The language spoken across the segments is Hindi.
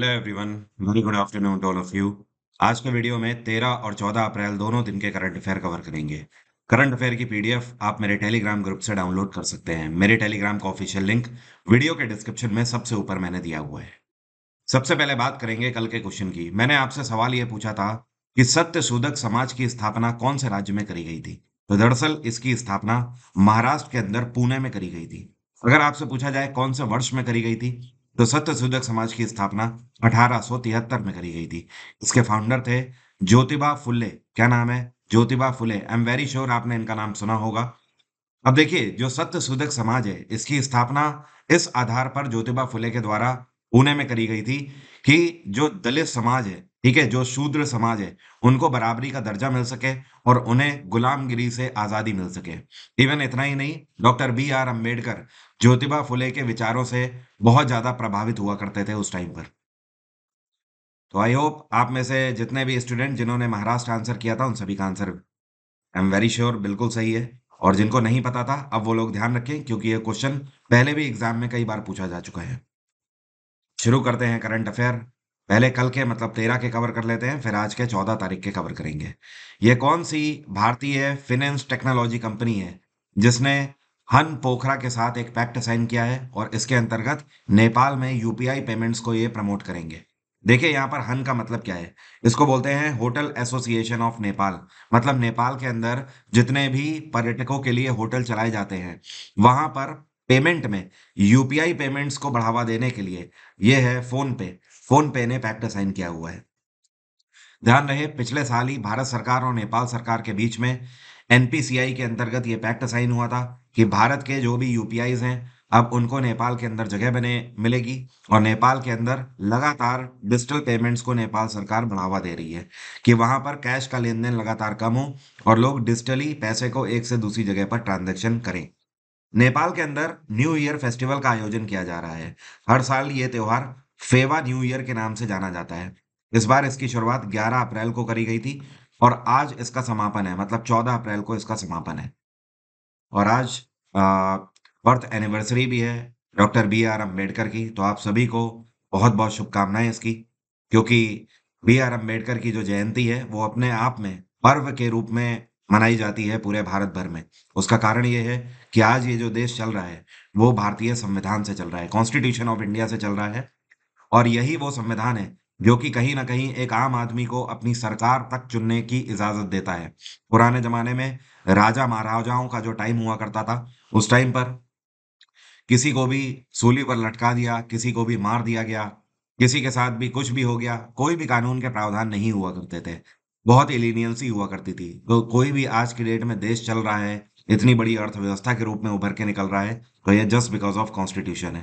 hello everyone very good afternoon to all of you आज के वीडियो में 13 और 14 अप्रैल दोनों दिन के करंट अफेयर कवर करेंगे करंट अफेयर की पीडीएफ आप मेरे टेलीग्राम ग्रुप से डाउनलोड कर सकते हैं मेरे टेलीग्राम का ऑफिशियल लिंक वीडियो के डिस्क्रिप्शन में सबसे ऊपर मैंने दिया हुआ है सबसे पहले बात करेंगे कल के क्वेश्चन की मैंने आपसे सवाल ये पूछा था कि सत्य सूदक समाज की स्थापना कौन से राज्य में करी गई थी तो दरअसल इसकी स्थापना महाराष्ट्र के अंदर पुणे में करी गई थी अगर आपसे पूछा जाए कौन से वर्ष में करी गई थी तो सत्य सूचक समाज की स्थापना 1873 में करी गई थी इसके फाउंडर थे ज्योतिबा फुले क्या नाम है Jyotiba Phule I am very sure आपने इनका नाम सुना होगा अब देखिए जो सत्य सूचक समाज है इसकी स्थापना इस आधार पर ज्योतिबा फुले के द्वारा पुणे में करी गई थी कि जो दलित समाज है ठीक है जो शूद्र समाज है उनको बराबरी का दर्जा मिल सके और उन्हें गुलामगिरी से आजादी मिल सके इवन इतना ही नहीं doctor B R Ambedkar Jyotiba Phule के विचारों से बहुत ज्यादा प्रभावित हुआ करते थे उस टाइम पर तो आई होप आप में से जितने भी स्टूडेंट जिन्होंने महाराष्ट्र आंसर किया था उन सभी का answer I am very sure बिल्कुल सही है और जिनको नहीं पता था अब वो लोग ध्यान रखें क्योंकि ये क्वेश्चन पहले भी एग्जाम में कई बार पूछा जा चुका है शुरू करते हैं करंट अफेयर पहले कल के मतलब तेरह के कवर कर लेते हैं फिर आज के चौदह तारीख के कवर करेंगे ये कौन सी भारतीय फिनेंस टेक्नोलॉजी कंपनी है जिसने हन पोखरा के साथ एक पैक्ट साइन किया है और इसके अंतर्गत नेपाल में यूपीआई पेमेंट्स को ये प्रमोट करेंगे देखिए यहाँ पर हन का मतलब क्या है इसको बोलते हैं होटल एसोसिएशन ऑफ नेपाल मतलब नेपाल के अंदर जितने भी पर्यटकों के लिए होटल चलाए जाते हैं वहां पर पेमेंट में यूपीआई पेमेंट्स को बढ़ावा देने के लिए यह है फोन पे फोन पे ने पैक्ट साइन किया हुआ है ध्यान रहे पिछले साल ही भारत सरकार और नेपाल सरकार के बीच में एनपीसीआई के अंतर्गत ये पैक्ट साइन हुआ था कि भारत के जो भी यूपीआई हैं अब उनको नेपाल के अंदर जगह बने मिलेगी और नेपाल के अंदर लगातार डिजिटल पेमेंट्स को नेपाल सरकार बढ़ावा दे रही है कि वहां पर कैश का लेन देन लगातार कम हो और लोग डिजिटली पैसे को एक से दूसरी जगह पर ट्रांजेक्शन करें नेपाल के अंदर न्यू ईयर फेस्टिवल का आयोजन किया जा रहा है हर साल ये त्यौहार फेवा न्यू ईयर के नाम से जाना जाता है इस बार इसकी शुरुआत 11 अप्रैल को करी गई थी और आज इसका समापन है मतलब 14 अप्रैल को इसका समापन है और आज बर्थ एनिवर्सरी भी है डॉक्टर बी आर अम्बेडकर की तो आप सभी को बहुत बहुत शुभकामनाएं इसकी क्योंकि बी आर अम्बेडकर की जो जयंती है वो अपने आप में पर्व के रूप में मनाई जाती है पूरे भारत भर में उसका कारण ये है कि आज ये जो देश चल रहा है वो भारतीय संविधान से चल रहा है कॉन्स्टिट्यूशन ऑफ इंडिया से चल रहा है और यही वो संविधान है जो कि कहीं ना कहीं एक आम आदमी को अपनी सरकार तक चुनने की इजाजत देता है पुराने जमाने में राजा महाराजाओं का जो टाइम हुआ करता था उस टाइम पर किसी को भी सूली पर लटका दिया किसी को भी मार दिया गया किसी के साथ भी कुछ भी हो गया कोई भी कानून के प्रावधान नहीं हुआ करते थे बहुत एलिनियंसी हुआ करती थी को, कोई भी आज की डेट में देश चल रहा है इतनी बड़ी अर्थव्यवस्था के रूप में उभर के निकल रहा है तो ये जस्ट बिकॉज ऑफ कॉन्स्टिट्यूशन है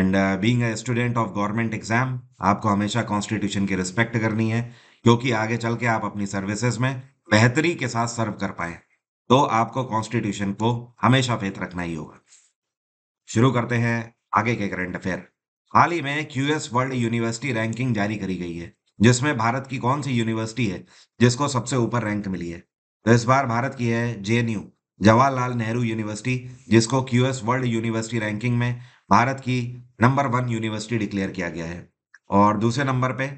and being student of government exam आपको हमेशा कॉन्स्टिट्यूशन की रिस्पेक्ट करनी है क्योंकि आगे चल के आप अपनी सर्विसेज में बेहतरी के साथ सर्व कर पाए तो आपको कॉन्स्टिट्यूशन को हमेशा फेत रखना ही होगा शुरू करते हैं आगे के करंट अफेयर हाल ही में क्यूएस वर्ल्ड यूनिवर्सिटी रैंकिंग जारी करी गई है जिसमें भारत की कौन सी यूनिवर्सिटी है जिसको सबसे ऊपर रैंक मिली है तो इस बार भारत की है जे जवाहरलाल नेहरू यूनिवर्सिटी जिसको क्यूएस वर्ल्ड यूनिवर्सिटी रैंकिंग में भारत की नंबर वन यूनिवर्सिटी डिक्लेयर किया गया है और दूसरे नंबर पे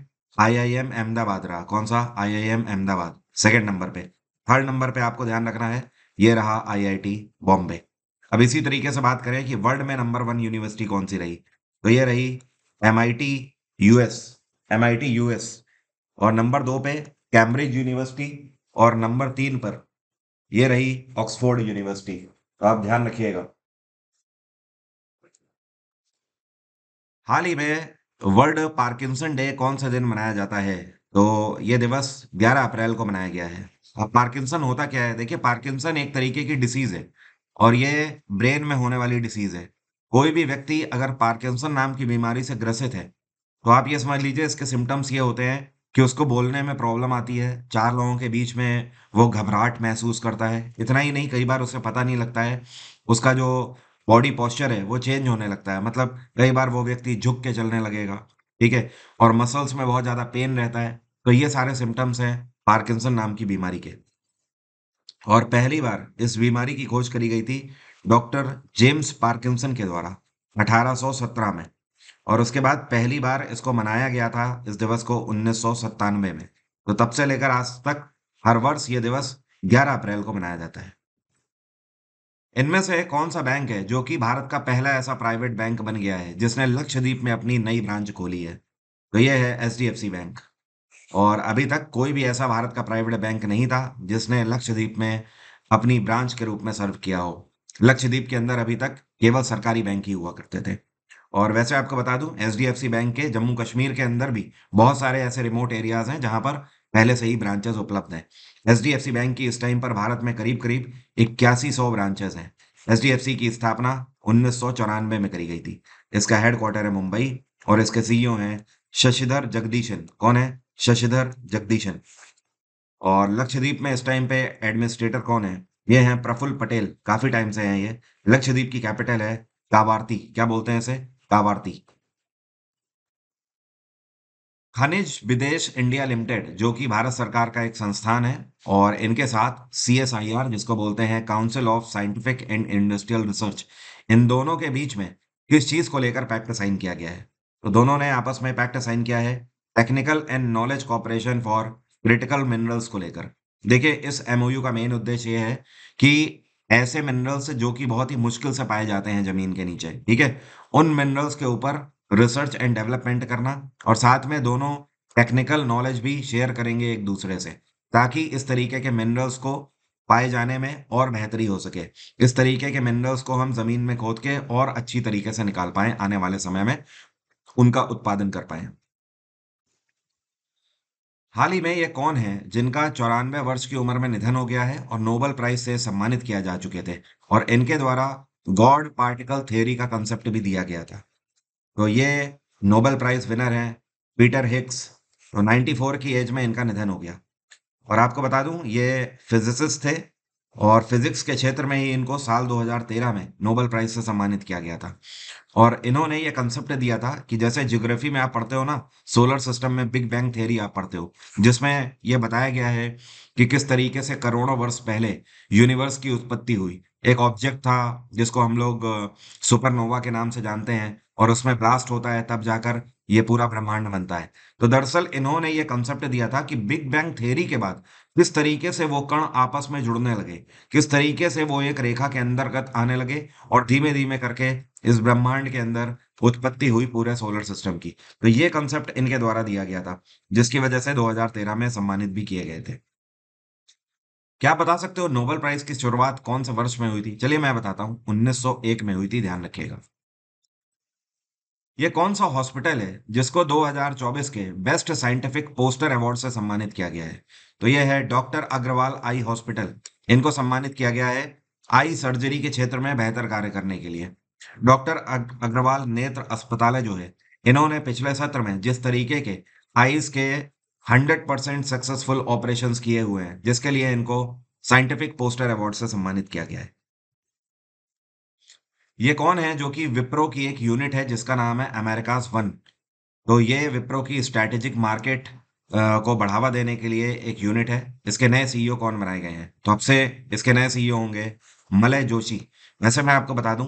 आईआईएम अहमदाबाद रहा कौन सा आईआईएम अहमदाबाद सेकंड नंबर पे थर्ड नंबर पे आपको ध्यान रखना है ये रहा आईआईटी बॉम्बे अब इसी तरीके से बात करें कि वर्ल्ड में नंबर वन यूनिवर्सिटी कौन सी रही तो ये रही एम यूएस एम यूएस और नंबर दो पे कैम्ब्रिज यूनिवर्सिटी और नंबर तीन पर ये रही ऑक्सफोर्ड यूनिवर्सिटी तो आप ध्यान रखिएगा हाल ही में वर्ल्ड पार्किंसन डे कौन सा दिन मनाया जाता है तो ये दिवस 11 अप्रैल को मनाया गया है अब पार्किंसन होता क्या है देखिए पार्किंसन एक तरीके की डिसीज है और ये ब्रेन में होने वाली डिसीज है कोई भी व्यक्ति अगर पार्किंसन नाम की बीमारी से ग्रसित है तो आप ये समझ लीजिए इसके सिम्टम्स ये होते हैं कि उसको बोलने में प्रॉब्लम आती है चार लोगों के बीच में वो घबराहट महसूस करता है इतना ही नहीं कई बार उसे पता नहीं लगता है उसका जो बॉडी पॉस्चर है वो चेंज होने लगता है मतलब कई बार वो व्यक्ति झुक के चलने लगेगा ठीक है और मसल्स में बहुत ज़्यादा पेन रहता है तो ये सारे सिम्टम्स हैं पार्किंसन नाम की बीमारी के और पहली बार इस बीमारी की खोज करी गई थी डॉक्टर जेम्स पार्किंसन के द्वारा अठारह में और उसके बाद पहली बार इसको मनाया गया था इस दिवस को उन्नीस में तो तब से लेकर आज तक हर वर्ष ये दिवस 11 अप्रैल को मनाया जाता है इनमें से कौन सा बैंक है जो कि भारत का पहला ऐसा प्राइवेट बैंक बन गया है जिसने लक्षद्वीप में अपनी नई ब्रांच खोली है तो यह है एच बैंक और अभी तक कोई भी ऐसा भारत का प्राइवेट बैंक नहीं था जिसने लक्षद्वीप में अपनी ब्रांच के रूप में सर्व किया हो लक्षद्वीप के अंदर अभी तक केवल सरकारी बैंक ही हुआ करते थे और वैसे आपको बता दूं एच बैंक के जम्मू कश्मीर के अंदर भी बहुत सारे ऐसे रिमोट एरियाज हैं जहां पर पहले से ही ब्रांचेस उपलब्ध हैं एच बैंक की इस टाइम पर भारत में करीब करीब इक्यासी सौ ब्रांचेस हैं एच की स्थापना उन्नीस में करी गई थी इसका हेडक्वार्टर है मुंबई और इसके सीईओ e हैं शशिधर जगदीशन कौन है शशिधर जगदीशन और लक्षद्वीप में इस टाइम पे एडमिनिस्ट्रेटर कौन है ये हैं प्रफुल्ल पटेल काफी टाइम से हैं ये लक्षद्वीप की कैपिटल है कावारती क्या बोलते हैं इसे लाभार्थी खनिज विदेश इंडिया लिमिटेड जो कि भारत सरकार का एक संस्थान है और इनके साथ सी जिसको बोलते हैं council of scientific and industrial research इन दोनों के बीच में किस चीज को लेकर पैक्ट साइन किया गया है तो दोनों ने आपस में पैक्ट साइन किया है technical and knowledge cooperation for critical minerals को लेकर देखिए इस एमओयू का मेन उद्देश्य यह है कि ऐसे मिनरल्स जो कि बहुत ही मुश्किल से पाए जाते हैं जमीन के नीचे ठीक है उन मिनरल्स के ऊपर रिसर्च एंड डेवलपमेंट करना और साथ में दोनों टेक्निकल नॉलेज भी शेयर करेंगे एक दूसरे से ताकि इस तरीके के मिनरल्स को पाए जाने में और बेहतरी हो सके इस तरीके के मिनरल्स को हम जमीन में खोद के और अच्छी तरीके से निकाल पाए आने वाले समय में उनका उत्पादन कर पाए हाल ही में ये कौन है जिनका चौरानवे वर्ष की उम्र में निधन हो गया है और नोबल प्राइज से सम्मानित किया जा चुके थे और इनके द्वारा गॉड पार्टिकल थ्योरी का कंसेप्ट भी दिया गया था तो ये नोबेल प्राइज विनर है पीटर हिक्स तो 94 की एज में इनका निधन हो गया और आपको बता दूं ये फिजिसिस्ट थे और फिजिक्स के क्षेत्र में ही इनको साल 2013 में नोबेल प्राइज से सम्मानित किया गया था और इन्होंने ये कंसेप्ट दिया था कि जैसे ज्योग्राफी में आप पढ़ते हो ना सोलर सिस्टम में बिग बैंग थ्योरी आप पढ़ते हो जिसमें यह बताया गया है कि किस तरीके से करोड़ों वर्ष पहले यूनिवर्स की उत्पत्ति हुई एक ऑब्जेक्ट था जिसको हम लोग सुपरनोवा के नाम से जानते हैं और उसमें ब्लास्ट होता है तब जाकर ये पूरा ब्रह्मांड बनता है तो दरअसल इन्होंने ये कंसेप्ट दिया था कि बिग बैंग थेरी के बाद किस तरीके से वो कण आपस में जुड़ने लगे किस तरीके से वो एक रेखा के अंतर्गत आने लगे और धीमे धीमे करके इस ब्रह्मांड के अंदर उत्पत्ति हुई पूरे सोलर सिस्टम की तो ये कंसेप्ट इनके द्वारा दिया गया था जिसकी वजह से 2013 में सम्मानित भी किए गए थे क्या बता सकते हो नोबेल प्राइज की शुरुआत कौन से वर्ष में हुई थी चलिए मैं बताता हूं 1901 में हुई थी ध्यान रखिएगा यह कौन सा हॉस्पिटल है जिसको 2024 के बेस्ट साइंटिफिक पोस्टर अवार्ड से सम्मानित किया गया है तो यह है डॉक्टर अग्रवाल आई हॉस्पिटल इनको सम्मानित किया गया है आई सर्जरी के क्षेत्र में बेहतर कार्य करने के लिए डॉक्टर अग्रवाल नेत्र अस्पताल जो है इन्होंने पिछले सत्र में जिस तरीके के आईज के हंड्रेड परसेंट सक्सेसफुल ऑपरेशन किए हुए हैं जिसके लिए इनको साइंटिफिक पोस्टर अवार्ड से सम्मानित किया गया है ये कौन है जो कि विप्रो की एक यूनिट है जिसका नाम है अमेरिकाज वन तो ये विप्रो की स्ट्रेटेजिक मार्केट को बढ़ावा देने के लिए एक यूनिट है इसके नए सीईओ e कौन बनाए गए हैं तो अब से इसके नए सीईओ e होंगे मलय जोशी वैसे मैं आपको बता दूं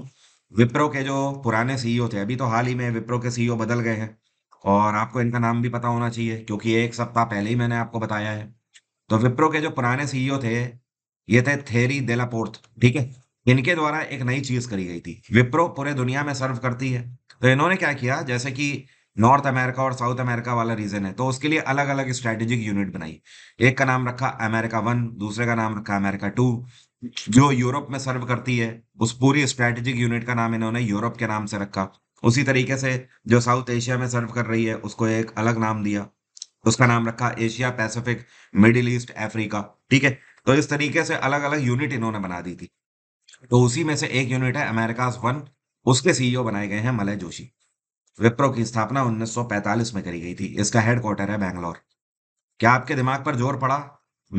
विप्रो के जो पुराने सीईओ e थे अभी तो हाल ही में विप्रो के सीईओ बदल गए हैं और आपको इनका नाम भी पता होना चाहिए क्योंकि एक सप्ताह पहले ही मैंने आपको बताया है तो विप्रो के जो पुराने सीईओ e थे ये थे थेरी देलापोर्थ ठीक है इनके द्वारा एक नई चीज करी गई थी विप्रो पूरे दुनिया में सर्व करती है तो इन्होंने क्या किया जैसे कि नॉर्थ अमेरिका और साउथ अमेरिका वाला रीजन है तो उसके लिए अलग अलग स्ट्रेटेजिक यूनिट बनाई एक का नाम रखा अमेरिका वन दूसरे का नाम रखा अमेरिका टू जो यूरोप में सर्व करती है उस पूरी स्ट्रेटेजिक यूनिट का नाम इन्होंने यूरोप के नाम से रखा उसी तरीके से जो साउथ एशिया में सर्व कर रही है उसको एक अलग नाम दिया उसका नाम रखा Asia Pacific Middle East Africa ठीक है तो इस तरीके से अलग अलग यूनिट इन्होंने बना दी थी तो उसी में से एक यूनिट है अमेरिकाज वन उसके सीईओ e बनाए गए हैं मलय जोशी विप्रो की स्थापना 1945 में करी गई थी इसका हेडक्वार्टर है बैंगलोर क्या आपके दिमाग पर जोर पड़ा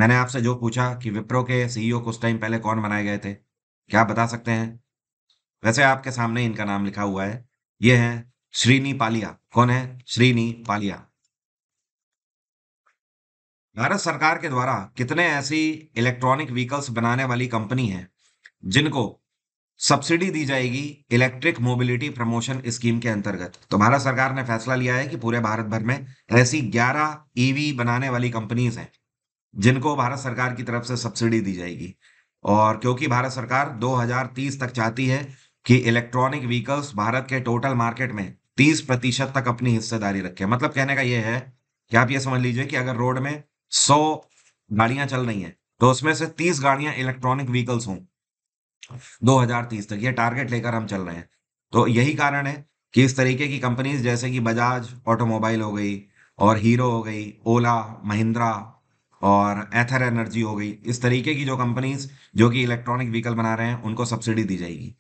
मैंने आपसे जो पूछा कि विप्रो के सीईओ e कुछ टाइम पहले कौन बनाए गए थे क्या बता सकते हैं वैसे आपके सामने इनका नाम लिखा हुआ है ये है श्रीनी पालिया कौन है श्रीनी पालिया भारत सरकार के द्वारा कितने ऐसी इलेक्ट्रॉनिक व्हीकल्स बनाने वाली कंपनी है जिनको सब्सिडी दी जाएगी इलेक्ट्रिक मोबिलिटी प्रमोशन स्कीम के अंतर्गत तो भारत सरकार ने फैसला लिया है कि पूरे भारत भर में ऐसी 11 ईवी बनाने वाली कंपनीज हैं जिनको भारत सरकार की तरफ से सब्सिडी दी जाएगी और क्योंकि भारत सरकार 2030 तक चाहती है कि इलेक्ट्रॉनिक व्हीकल्स भारत के टोटल मार्केट में 30 प्रतिशत तक अपनी हिस्सेदारी रखे मतलब कहने का यह है कि आप ये समझ लीजिए कि अगर रोड में 100 गाड़ियां चल रही हैं तो उसमें से 30 गाड़ियां इलेक्ट्रॉनिक व्हीकल्स हों 2030 तक ये टारगेट लेकर हम चल रहे हैं तो यही कारण है कि इस तरीके की कंपनीज जैसे कि बजाज ऑटोमोबाइल हो गई और हीरो हो गई ओला महिंद्रा और एथर एनर्जी हो गई इस तरीके की जो कंपनीज जो कि इलेक्ट्रॉनिक व्हीकल बना रहे हैं उनको सब्सिडी दी जाएगी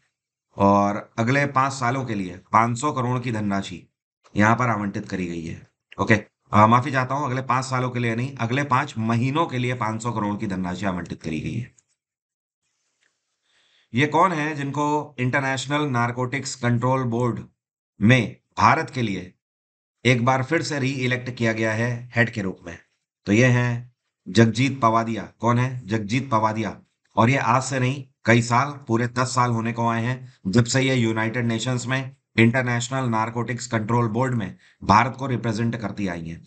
और अगले पांच सालों के लिए 500 करोड़ की धनराशि यहां पर आवंटित करी गई है ओके माफ़ी चाहता हूं अगले पांच सालों के लिए नहीं अगले पांच महीनों के लिए 500 करोड़ की धनराशि आवंटित करी गई है ये कौन है जिनको इंटरनेशनल नारकोटिक्स कंट्रोल बोर्ड में भारत के लिए एक बार फिर से री इलेक्ट किया गया है हेड के रूप में तो यह है जगजीत पवादिया कौन है जगजीत पवादिया और ये आज से नहीं कई साल पूरे दस साल होने को आए हैं जब से ये यूनाइटेड नेशंस में इंटरनेशनल नारकोटिक्स कंट्रोल बोर्ड में भारत को रिप्रेजेंट करती आई हैं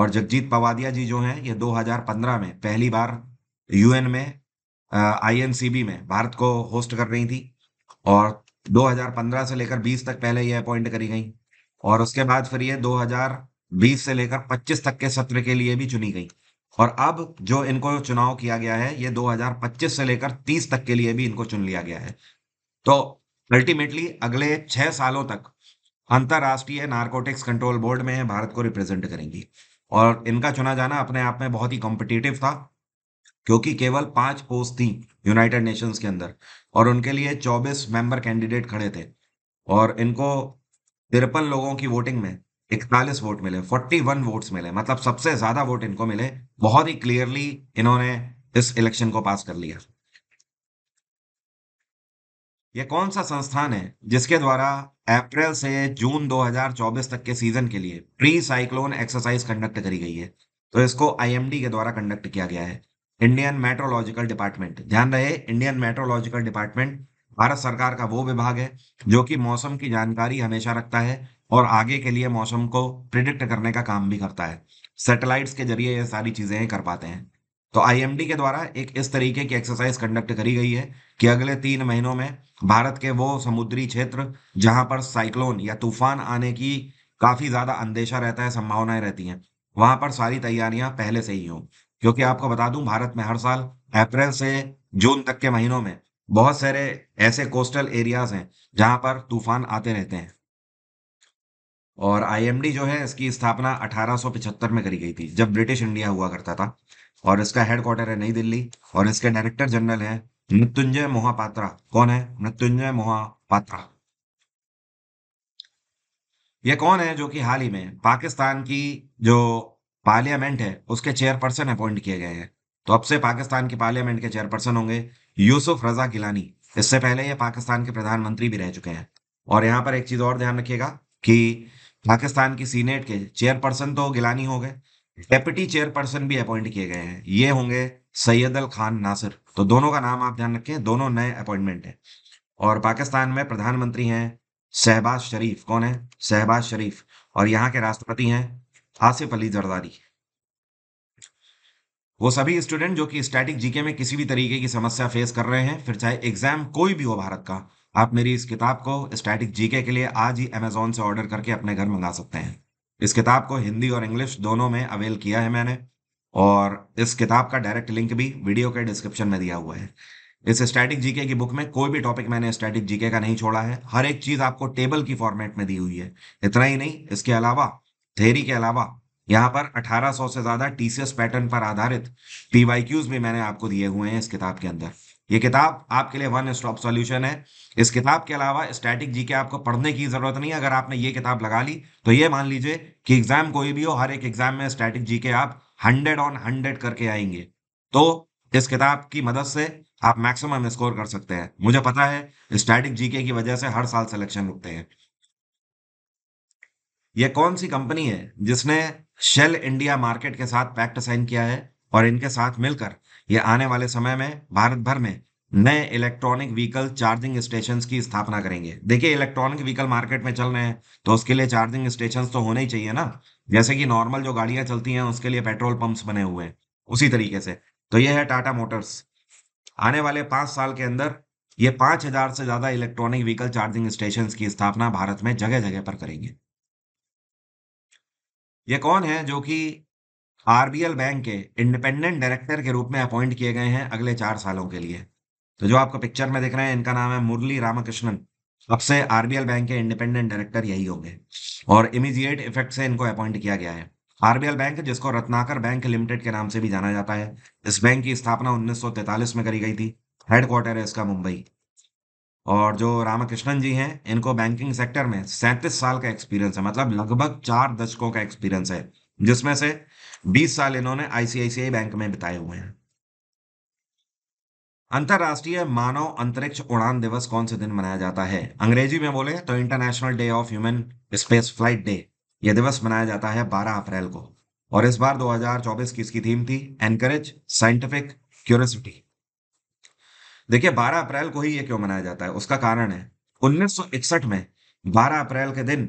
और जगजीत पवादिया जी जो हैं ये 2015 में पहली बार यूएन में आईएनसीबी में भारत को होस्ट कर रही थी और 2015 से लेकर 20 तक पहले ये अपॉइंट करी गई और उसके बाद फिर ये 2020 से लेकर 25 तक के सत्र के लिए भी चुनी गई और अब जो इनको चुनाव किया गया है ये 2025 से लेकर 30 तक के लिए भी इनको चुन लिया गया है तो अल्टीमेटली अगले छह सालों तक अंतर्राष्ट्रीय नारकोटिक्स कंट्रोल बोर्ड में भारत को रिप्रेजेंट करेंगी और इनका चुना जाना अपने आप में बहुत ही कॉम्पिटिटिव था क्योंकि केवल पांच पोस्ट थी यूनाइटेड नेशंस के अंदर और उनके लिए 24 मेंबर कैंडिडेट खड़े थे और इनको तिरपन लोगों की वोटिंग में इकतालीस वोट मिले 41 वोट्स मिले मतलब सबसे ज्यादा वोट इनको मिले बहुत ही क्लियरली इन्होंने इस इलेक्शन को पास कर लिया यह कौन सा संस्थान है जिसके द्वारा अप्रैल से जून 2024 तक के सीजन के लिए प्री साइक्लोन एक्सरसाइज कंडक्ट करी गई है तो इसको आईएमडी के द्वारा कंडक्ट किया गया है इंडियन मेट्रोलॉजिकल डिपार्टमेंट ध्यान रहे इंडियन मेट्रोलॉजिकल डिपार्टमेंट भारत सरकार का वो विभाग है जो कि मौसम की जानकारी हमेशा रखता है और आगे के लिए मौसम को प्रिडिक्ट करने का काम भी करता है सैटेलाइट्स के जरिए ये सारी चीजें कर पाते हैं तो आईएमडी के द्वारा एक इस तरीके की एक्सरसाइज कंडक्ट करी गई है कि अगले तीन महीनों में भारत के वो समुद्री क्षेत्र जहां पर साइक्लोन या तूफान आने की काफी ज्यादा अंदेशा रहता है संभावनाएं रहती हैं वहां पर सारी तैयारियां पहले से ही हों क्योंकि आपको बता दूं भारत में हर साल अप्रैल से जून तक के महीनों में बहुत सारे ऐसे कोस्टल एरियाज हैं जहां पर तूफान आते रहते हैं और आईएमडी जो है इसकी स्थापना 1875 में करी गई थी जब ब्रिटिश इंडिया हुआ करता था और इसका हेडक्वार्टर है नई दिल्ली और इसके डायरेक्टर जनरल है मृत्युंजय मोहापात्रा कौन है मृत्युंजय मोहापात्रा ये कौन है जो कि हाल ही में पाकिस्तान की जो पार्लियामेंट है उसके चेयरपर्सन अपॉइंट किए गए हैं तो अब से पाकिस्तान की पार्लियामेंट के चेयरपर्सन होंगे यूसुफ रजा गिलानी इससे पहले ये पाकिस्तान के प्रधानमंत्री भी रह चुके हैं और यहां पर एक चीज और ध्यान रखिएगा कि पाकिस्तान की सीनेट के चेयरपर्सन तो गिलानी हो गए डेप्यूटी चेयरपर्सन भी अपॉइंट किए गए हैं ये होंगे सैयद अल खान नासिर तो दोनों का नाम आप ध्यान रखें दोनों नए अपॉइंटमेंट हैं और पाकिस्तान में प्रधानमंत्री हैं शहबाज शरीफ कौन है शहबाज शरीफ और यहाँ के राष्ट्रपति हैं आसिफ अली जरदारी वो सभी स्टूडेंट जो कि स्टैटिक जीके में किसी भी तरीके की समस्या फेस कर रहे हैं फिर चाहे एग्जाम कोई भी हो भारत का आप मेरी इस किताब को स्टैटिक जीके के लिए आज ही अमेजोन से ऑर्डर करके अपने घर मंगा सकते हैं इस किताब को हिंदी और इंग्लिश दोनों में अवेल किया है मैंने और इस किताब का डायरेक्ट लिंक भी वीडियो के डिस्क्रिप्शन में दिया हुआ है इस स्टैटिक जीके की बुक में कोई भी टॉपिक मैंने स्टैटिक जीके का नहीं छोड़ा है हर एक चीज आपको टेबल की फॉर्मेट में दी हुई है इतना ही नहीं इसके अलावा थेरी के अलावा यहाँ पर 1800 से ज्यादा टीसीएस पैटर्न पर आधारित पीवाईक्यूज भी मैंने आपको दिए हुए हैं इस किताब के अंदर ये किताब आपके लिए वन स्टॉप सॉल्यूशन है इस किताब के अलावा स्टैटिक जीके आपको पढ़ने की जरूरत नहीं है अगर आपने ये किताब लगा ली तो ये मान लीजिए कि एग्जाम कोई भी हो हर एक एग्जाम में स्टैटिक जीके आप हंड्रेड ऑन हंड्रेड करके आएंगे तो इस किताब की मदद से आप मैक्सिमम स्कोर कर सकते हैं मुझे पता है स्टैटिक जीके की वजह से हर साल सिलेक्शन रुकते हैं यह कौन सी कंपनी है जिसने शेल इंडिया मार्केट के साथ पैक्ट साइन किया है और इनके साथ मिलकर ये आने वाले समय में भारत भर में नए इलेक्ट्रॉनिक व्हीकल चार्जिंग स्टेशन की स्थापना करेंगे देखिए इलेक्ट्रॉनिक व्हीकल मार्केट में चल रहे हैं तो उसके लिए चार्जिंग स्टेशन तो होने ही चाहिए ना जैसे कि नॉर्मल जो गाड़ियां चलती हैं उसके लिए पेट्रोल पंप्स बने हुए हैं उसी तरीके से तो यह है टाटा मोटर्स आने वाले पांच साल के अंदर ये पांच हजार से ज्यादा इलेक्ट्रॉनिक व्हीकल चार्जिंग स्टेशन की स्थापना भारत में जगह जगह पर करेंगे ये कौन है जो कि आरबीएल बैंक के इंडिपेंडेंट डायरेक्टर के रूप में अपॉइंट किए गए हैं अगले चार सालों के लिए तो जो आपको पिक्चर में दिख रहे हैं इनका नाम है मुरली रामकृष्णन अब से आरबीएल बैंक के इंडिपेंडेंट डायरेक्टर यही होंगे और इमीजिएट इफेक्ट से इनको अपॉइंट किया गया है आरबीएल बैंक जिसको रत्नाकर बैंक लिमिटेड के नाम से भी जाना जाता है इस बैंक की स्थापना 1943 में करी गई थी हेडक्वार्टर है इसका मुंबई और जो रामकृष्णन जी हैं इनको बैंकिंग सेक्टर में सैंतीस साल का एक्सपीरियंस है मतलब लगभग चार दशकों का एक्सपीरियंस है जिसमें से बीस साल इन्होंने आईसीआईसीआई बैंक में बिताए हुए हैं अंतर्राष्ट्रीय मानव अंतरिक्ष उड़ान दिवस कौन से दिन मनाया जाता है अंग्रेजी में बोले तो international day of human space flight day यह दिवस मनाया जाता है 12 अप्रैल को और इस बार 2024 की इसकी थीम थी एनकरेज साइंटिफिक क्यूरसिटी देखिए 12 अप्रैल को ही यह क्यों मनाया जाता है उसका कारण है 1961 में 12 अप्रैल के दिन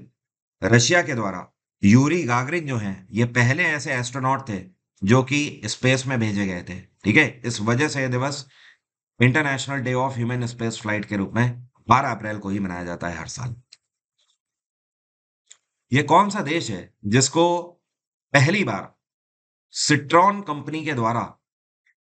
रशिया के द्वारा यूरी गागरिन जो है ये पहले ऐसे एस्ट्रोनॉट थे जो कि स्पेस में भेजे गए थे ठीक है इस वजह से यह दिवस international day of human space flight के रूप में 12 अप्रैल को ही मनाया जाता है हर साल ये कौन सा देश है जिसको पहली बार सिट्रॉन कंपनी के द्वारा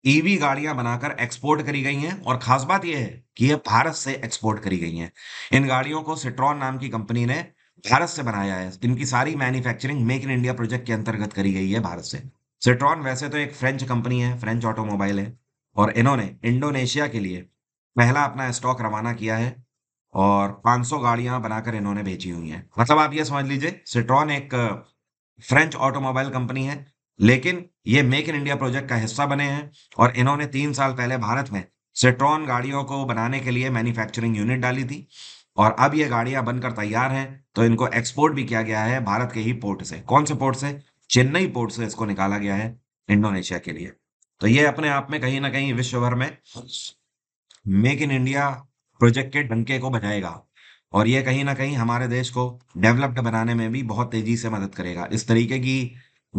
ईवी गाड़ियां बनाकर एक्सपोर्ट करी गई हैं और खास बात यह है कि यह भारत से एक्सपोर्ट करी गई हैं इन गाड़ियों को सिट्रॉन नाम की कंपनी ने भारत से बनाया है इनकी सारी manufacturing make in India project के अंतर्गत करी गई है भारत से सिट्रॉन वैसे तो एक फ्रेंच कंपनी है फ्रेंच ऑटोमोबाइल है और इन्होंने इंडोनेशिया के लिए पहला अपना स्टॉक रवाना किया है और 500 गाड़ियां बनाकर इन्होंने भेजी हुई हैं मतलब आप ये समझ लीजिए सिट्रॉन एक फ्रेंच ऑटोमोबाइल कंपनी है लेकिन ये मेक इन इंडिया प्रोजेक्ट का हिस्सा बने हैं और इन्होंने तीन साल पहले भारत में सिट्रॉन गाड़ियों को बनाने के लिए मैन्युफैक्चरिंग यूनिट डाली थी और अब ये गाड़ियां बनकर तैयार हैं तो इनको एक्सपोर्ट भी किया गया है भारत के ही पोर्ट से कौन से पोर्ट से चेन्नई पोर्ट से इसको निकाला गया है इंडोनेशिया के लिए तो ये अपने आप में कहीं ना कहीं विश्व भर में मेक इन इंडिया प्रोजेक्ट के डंके को बजाएगा और ये कहीं ना कहीं हमारे देश को डेवलप्ड बनाने में भी बहुत तेजी से मदद करेगा इस तरीके की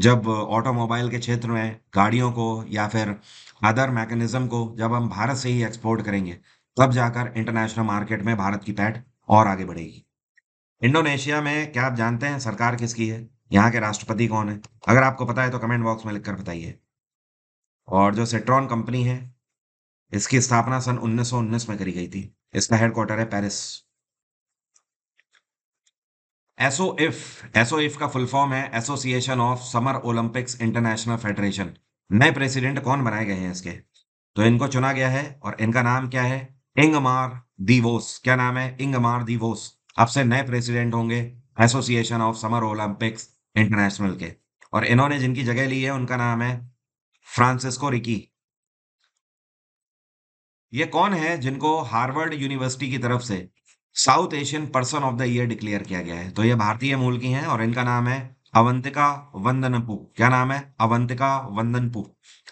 जब ऑटोमोबाइल के क्षेत्र में गाड़ियों को या फिर अदर मैकेनिज्म को जब हम भारत से ही एक्सपोर्ट करेंगे तब जाकर इंटरनेशनल मार्केट में भारत की पैठ और आगे बढ़ेगी इंडोनेशिया में क्या आप जानते हैं सरकार किसकी है यहाँ के राष्ट्रपति कौन है अगर आपको पता है तो कमेंट बॉक्स में लिखकर बताइए और जो सेट्रॉन कंपनी है इसकी स्थापना सन 1919 में करी गई थी इसका हेडक्वार्टर है Paris SO IF SO IF का फुल फॉर्म है association of summer olympics international federation नए प्रेसिडेंट कौन बनाए गए हैं इसके तो इनको चुना गया है और इनका नाम क्या है इंगमार दिवोस क्या नाम है इंगमार दिवोस अब से नए प्रेसिडेंट होंगे association of summer olympics international के और इन्होंने जिनकी जगह ली है उनका नाम है फ्रांसिस्को रिकी ये कौन है जिनको हार्वर्ड यूनिवर्सिटी की तरफ से South Asian person of the year declare किया गया है तो ये भारतीय मूल की हैं और इनका नाम है अवंतिका वंदनपू क्या नाम है अवंतिका वंदनपू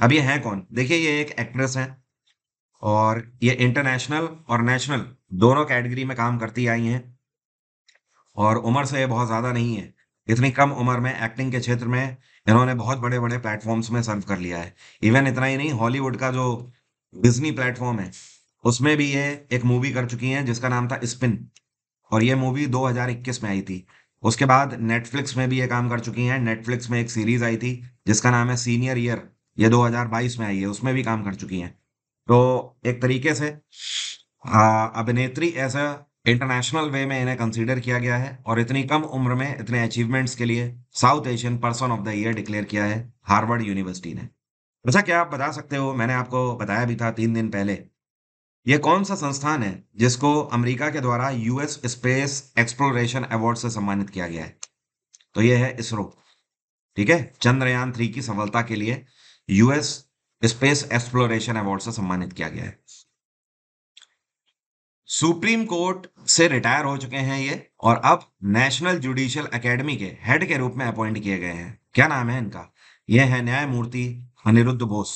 अब ये है कौन देखिए ये एक एक्ट्रेस है और ये इंटरनेशनल और नेशनल दोनों कैटेगरी में काम करती आई हैं और उम्र से ये बहुत ज़्यादा नहीं है इतनी कम उम्र में एक्टिंग के क्षेत्र में इन्होंने बहुत बड़े बड़े प्लेटफॉर्म्स में सर्व कर लिया है इवन इतना ही नहीं हॉलीवुड का जो डिजनी प्लेटफॉर्म है उसमें भी ये एक मूवी कर चुकी हैं जिसका नाम था स्पिन और ये मूवी 2021 में आई थी उसके बाद नेटफ्लिक्स में भी ये काम कर चुकी हैं नेटफ्लिक्स में एक सीरीज आई थी जिसका नाम है सीनियर ईयर ये 2022 में आई है उसमें भी काम कर चुकी हैं तो एक तरीके से अभिनेत्री एज अ इंटरनेशनल वे में इन्हें कंसीडर किया गया है और इतनी कम उम्र में इतने अचीवमेंट्स के लिए South Asian person of the year declare किया है हार्वर्ड यूनिवर्सिटी ने अच्छा क्या आप बता सकते हो मैंने आपको बताया भी था तीन दिन पहले यह कौन सा संस्थान है जिसको अमेरिका के द्वारा यूएस स्पेस एक्सप्लोरेशन अवार्ड से सम्मानित किया गया है तो यह है इसरो ठीक है चंद्रयान थ्री की सफलता के लिए यूएस स्पेस एक्सप्लोरेशन अवार्ड से सम्मानित किया गया है सुप्रीम कोर्ट से रिटायर हो चुके हैं ये और अब नेशनल जुडिशियल एकेडमी के हेड के रूप में अपॉइंट किए गए हैं क्या नाम है इनका ये है न्यायमूर्ति अनिरुद्ध बोस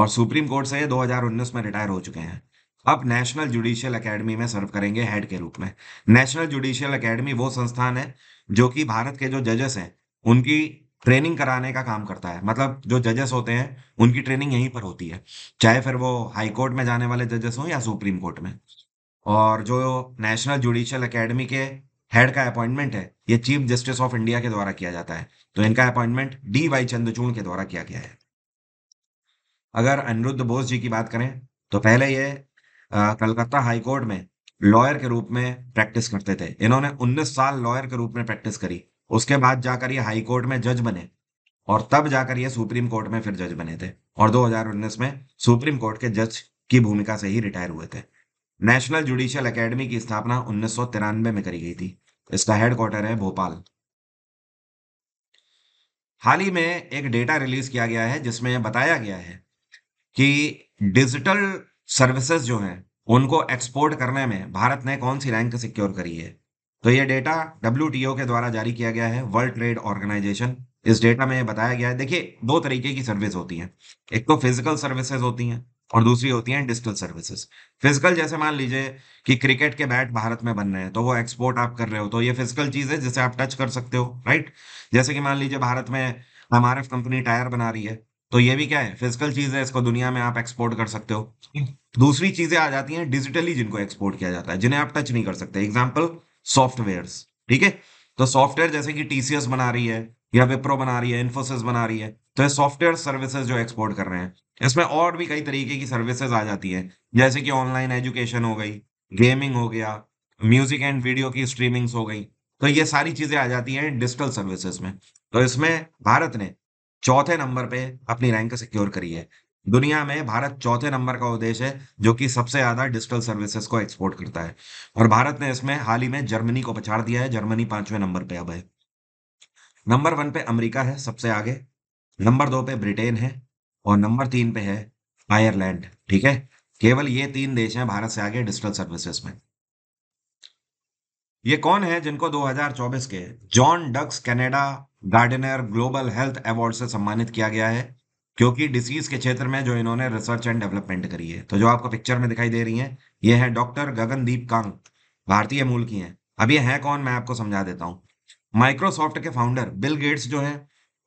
और सुप्रीम कोर्ट से 2019 में रिटायर हो चुके हैं अब नेशनल जुडिशियल एकेडमी में सर्व करेंगे हेड के रूप में नेशनल जुडिशियल एकेडमी वो संस्थान है जो कि भारत के जो जजेस हैं उनकी ट्रेनिंग कराने का काम करता है मतलब जो जजेस होते हैं उनकी ट्रेनिंग यहीं पर होती है चाहे फिर वो हाई कोर्ट में जाने वाले जजेस हों या सुप्रीम कोर्ट में और जो नेशनल जुडिशियल अकेडमी के हेड का अपॉइंटमेंट है ये चीफ जस्टिस ऑफ इंडिया के द्वारा किया जाता है तो इनका अपॉइंटमेंट डी वाई चंद्रचूड़ के द्वारा किया गया है अगर अनिरुद्ध बोस जी की बात करें तो पहले ये कलकत्ता हाईकोर्ट में लॉयर के रूप में प्रैक्टिस करते थे इन्होंने 19 साल लॉयर के रूप में प्रैक्टिस करी उसके बाद जाकर ये हाई कोर्ट में जज बने और तब जाकर ये सुप्रीम कोर्ट में फिर जज बने थे और 2019 में सुप्रीम कोर्ट के जज की भूमिका से ही रिटायर हुए थे नेशनल जुडिशियल एकेडमी की स्थापना उन्नीस में करी गई थी इसका हेडक्वार्टर है भोपाल हाल ही में एक डेटा रिलीज किया गया है जिसमें बताया गया है कि डिजिटल सर्विसेज जो हैं उनको एक्सपोर्ट करने में भारत ने कौन सी रैंक सिक्योर करी है तो ये डेटा डब्ल्यू के द्वारा जारी किया गया है वर्ल्ड ट्रेड ऑर्गेनाइजेशन इस डेटा में बताया गया है देखिए दो तरीके की सर्विस होती हैं एक तो फिजिकल सर्विसेज होती हैं और दूसरी होती हैं डिजिटल सर्विसेज फिजिकल जैसे मान लीजिए कि क्रिकेट के बैट भारत में बन रहे हैं तो वो एक्सपोर्ट आप कर रहे हो तो ये फिजिकल चीज है जिसे आप टच कर सकते हो राइट जैसे कि मान लीजिए भारत में एम कंपनी टायर बना रही है तो ये भी क्या है फिजिकल चीज है इसको दुनिया में आप एक्सपोर्ट कर सकते हो दूसरी चीजें आ जाती हैं डिजिटली जिनको एक्सपोर्ट किया जाता है जिन्हें आप टच नहीं कर सकते एग्जाम्पल सॉफ्टवेयर ठीक है तो सॉफ्टवेयर जैसे कि टीसीएस बना रही है या विप्रो बना रही है इन्फोसिस बना रही है तो ये सॉफ्टवेयर सर्विसेज जो एक्सपोर्ट कर रहे हैं इसमें और भी कई तरीके की सर्विसेज आ जाती है जैसे कि ऑनलाइन एजुकेशन हो गई गेमिंग हो गया म्यूजिक एंड वीडियो की स्ट्रीमिंग्स हो गई तो ये सारी चीजें आ जाती हैं डिजिटल सर्विसेज में तो इसमें भारत ने चौथे नंबर पे अपनी रैंक सिक्योर करी है दुनिया में भारत चौथे नंबर का देश है जो कि सबसे ज्यादा डिजिटल सर्विसेज को एक्सपोर्ट करता है और भारत ने इसमें हाल ही में जर्मनी को पछाड़ दिया है जर्मनी पांचवें नंबर पे अब है नंबर वन पे अमेरिका है सबसे आगे नंबर दो पे ब्रिटेन है और नंबर तीन पे है आयरलैंड ठीक है केवल ये तीन देश हैं भारत से आगे डिजिटल सर्विसेज में ये कौन है जिनको 2024 के John Dirks Canada Gairdner global health award से सम्मानित किया गया है क्योंकि डिसीज के क्षेत्र में जो इन्होंने रिसर्च एंड डेवलपमेंट करी है तो जो आपको पिक्चर में दिखाई दे रही है ये है डॉक्टर गगनदीप कांग भारतीय मूल की हैं अब ये है कौन मैं आपको समझा देता हूँ माइक्रोसॉफ्ट के फाउंडर बिल गेट्स जो है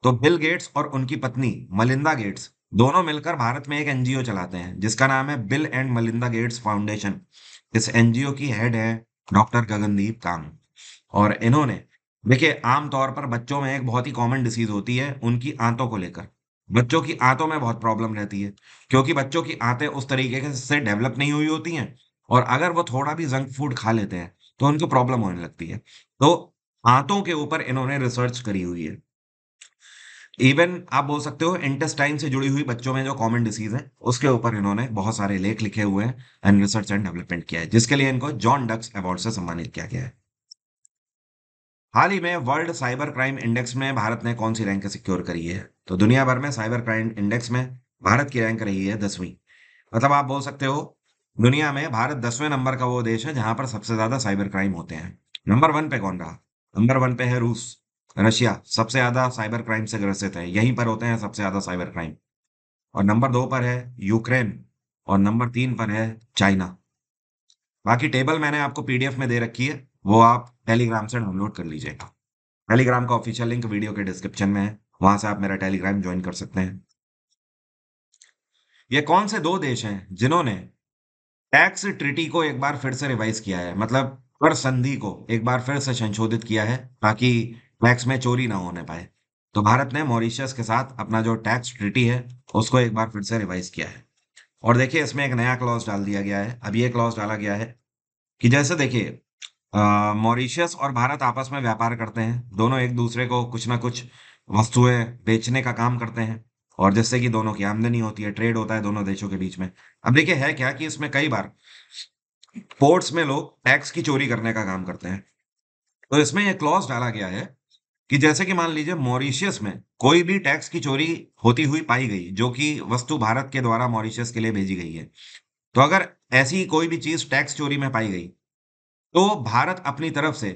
तो बिल गेट्स और उनकी पत्नी मलिंदा गेट्स दोनों मिलकर भारत में एक एनजीओ चलाते हैं जिसका नाम है Bill and Melinda Gates foundation इस एनजीओ की हेड है डॉक्टर गगनदीप कांग और इन्होंने देखिये आमतौर पर बच्चों में एक बहुत ही कॉमन डिसीज होती है उनकी आंतों को लेकर बच्चों की आंतों में बहुत प्रॉब्लम रहती है क्योंकि बच्चों की आंतें उस तरीके से डेवलप नहीं हुई होती हैं और अगर वो थोड़ा भी जंक फूड खा लेते हैं तो उनको प्रॉब्लम होने लगती है तो आंतों के ऊपर इन्होंने रिसर्च करी हुई है इवन आप बोल सकते हो इंटेस्टाइन से जुड़ी हुई बच्चों में जो कॉमन डिसीज है उसके ऊपर इन्होंने बहुत सारे लेख लिखे हुए हैं एंड रिसर्च एंड डेवलपमेंट किया है जिसके लिए इनको जॉन डक्स अवार्ड से सम्मानित किया गया है हाल ही में वर्ल्ड साइबर क्राइम इंडेक्स में भारत ने कौन सी रैंक सिक्योर करी है तो दुनिया भर में साइबर क्राइम इंडेक्स में भारत की रैंक रही है दसवीं मतलब आप बोल सकते हो दुनिया में भारत दसवें नंबर का वो देश है जहां पर सबसे ज्यादा साइबर क्राइम होते हैं नंबर वन पे कौन रहा नंबर वन पे है रूस रशिया सबसे ज्यादा साइबर क्राइम से ग्रसित है यहीं पर होते हैं सबसे ज्यादा साइबर क्राइम और नंबर दो पर है यूक्रेन और नंबर तीन पर है चाइना बाकी टेबल मैंने आपको पीडीएफ में दे रखी है वो आप टेलीग्राम से डाउनलोड कर लीजिएगा टेलीग्राम का ऑफिशियल लिंक वीडियो के डिस्क्रिप्शन में है वहां से आप मेरा टेलीग्राम ज्वाइन कर सकते हैं ये कौन से दो देश हैं जिन्होंने टैक्स ट्रिटी को एक बार फिर से रिवाइज किया है मतलब कर संधि को एक बार फिर से संशोधित किया है ताकि टैक्स में चोरी ना होने पाए तो भारत ने मॉरिशस के साथ अपना जो टैक्स ट्रिटी है उसको एक बार फिर से रिवाइज किया है और देखिए इसमें एक नया क्लॉज डाल दिया गया है अब ये क्लॉज डाला गया है कि जैसे देखिए मॉरिशियस और भारत आपस में व्यापार करते हैं दोनों एक दूसरे को कुछ ना कुछ वस्तुएं बेचने का काम करते हैं और जिससे कि दोनों की आमदनी होती है ट्रेड होता है दोनों देशों के बीच में अब देखिए है क्या कि इसमें कई बार पोर्ट्स में लोग टैक्स की चोरी करने का काम करते हैं तो इसमें यह क्लॉज डाला गया है कि जैसे कि मान लीजिए मॉरिशियस में कोई भी टैक्स की चोरी होती हुई पाई गई जो कि वस्तु भारत के द्वारा मॉरिशियस के लिए भेजी गई है तो अगर ऐसी कोई भी चीज टैक्स चोरी में पाई गई तो भारत अपनी तरफ से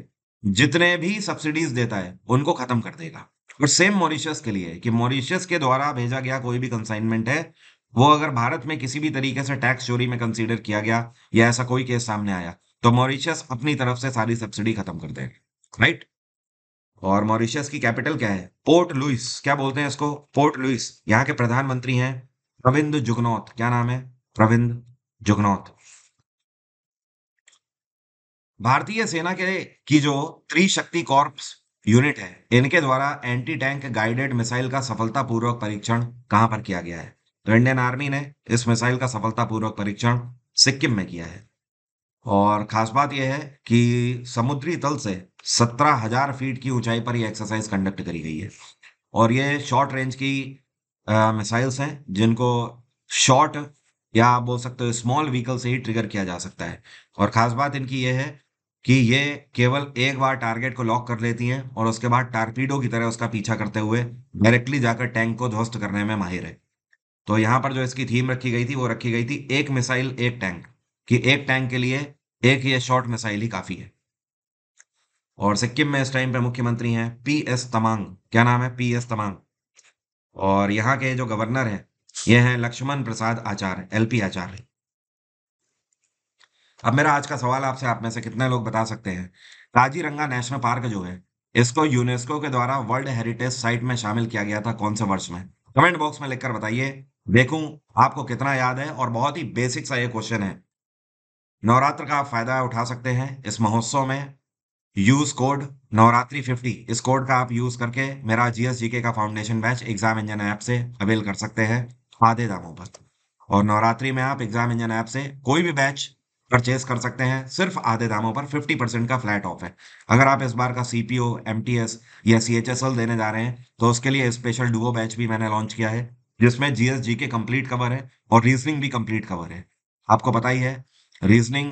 जितने भी सब्सिडीज देता है उनको खत्म कर देगा और सेम मॉरिशस के लिए कि मॉरिशस के द्वारा भेजा गया कोई भी कंसाइनमेंट है वो अगर भारत में किसी भी तरीके से टैक्स चोरी में कंसीडर किया गया या ऐसा कोई केस सामने आया तो मॉरिशस अपनी तरफ से सारी सब्सिडी खत्म कर देगा राइट और मॉरिशस की कैपिटल क्या है पोर्ट लुइस क्या बोलते हैं इसको पोर्ट लुइस यहाँ के प्रधानमंत्री हैं प्रविंद जुगनौत क्या नाम है प्रविंद जुगनौत भारतीय सेना के की जो त्रिशक्ति कॉर्प्स यूनिट है इनके द्वारा एंटी टैंक गाइडेड मिसाइल का सफलतापूर्वक परीक्षण कहां पर किया गया है तो इंडियन आर्मी ने इस मिसाइल का सफलतापूर्वक परीक्षण सिक्किम में किया है और खास बात यह है कि समुद्री तल से सत्रह हजार फीट की ऊंचाई पर यह एक्सरसाइज कंडक्ट करी गई है और ये शॉर्ट रेंज की मिसाइल्स हैं जिनको शॉर्ट या बोल सकते हो स्मॉल व्हीकल से ही ट्रिगर किया जा सकता है और खास बात इनकी यह है कि ये केवल एक बार टारगेट को लॉक कर लेती हैं और उसके बाद टारपीडो की तरह उसका पीछा करते हुए डायरेक्टली जाकर टैंक को ध्वस्त करने में माहिर है तो यहां पर जो इसकी थीम रखी गई थी वो रखी गई थी एक मिसाइल एक टैंक कि एक टैंक के लिए एक ये शॉर्ट मिसाइल ही काफी है और सिक्किम में इस टाइम पे मुख्यमंत्री हैं पी एस तमांग क्या नाम है पी एस तमांग और यहाँ के जो गवर्नर हैं ये हैं लक्ष्मण प्रसाद आचार्य एल पी आचार्य अब मेरा आज का सवाल आपसे आप में से कितने लोग बता सकते हैं काजीरंगा नेशनल पार्क जो है इसको यूनेस्को के द्वारा वर्ल्ड हेरिटेज साइट में शामिल किया गया था कौन से वर्ष में कमेंट बॉक्स में लिखकर बताइए देखूं आपको कितना याद है और बहुत ही बेसिक सा ये क्वेश्चन है नवरात्र का आप फायदा उठा सकते हैं इस महोत्सव में यूज कोड नवरात्रि फिफ्टी इस कोड का आप यूज करके मेरा जीएस जीके का foundation batch exam engine app से अवेल कर सकते हैं आधे दामों पर और नवरात्रि में आप एग्जाम इंजन ऐप से कोई भी बैच परचेज कर सकते हैं सिर्फ आधे दामों पर 50 परसेंट का फ्लैट ऑफ है अगर आप इस बार का C P O M T S या सी एच एस एल देने जा रहे हैं तो उसके लिए स्पेशल डुओ बैच भी मैंने लॉन्च किया है जिसमें जीएसजी के कंप्लीट कवर है और रीजनिंग भी कंप्लीट कवर है आपको पता ही है रीजनिंग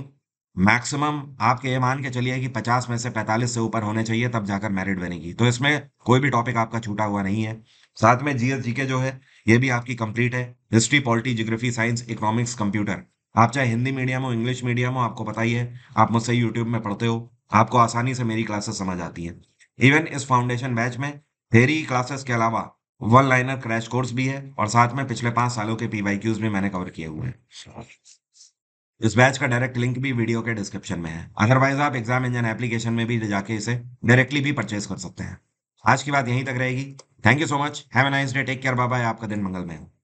मैक्सिमम आपके ये मान के चलिए कि 50 में से 45 से ऊपर होने चाहिए तब जाकर मेरिट बनेगी तो इसमें कोई भी टॉपिक आपका छूटा हुआ नहीं है साथ में जीएसजी के जो है ये भी आपकी कंप्लीट है history polity geography science economics computer आप चाहे हिंदी मीडियम हो इंग्लिश मीडियम हो आपको पता ही है आप मुझसे यूट्यूब में पढ़ते हो आपको आसानी से मेरी क्लासेस समझ आती है इवन इस फाउंडेशन बैच में थेरी क्लासेस के अलावा वन लाइनर क्रैश कोर्स भी है और साथ में पिछले पांच सालों के पी वाई भी मैंने कवर किए हुए हैं इस बैच का डायरेक्ट लिंक भी वीडियो के डिस्क्रिप्शन में है अदरवाइज आप एग्जाम इंजन एप्लीकेशन में भी जाके इसे डायरेक्टली भी परचेज कर सकते हैं आज की बात यहीं तक रहेगी thank you so much have a nice day take care bye आपका दिन मंगल में हो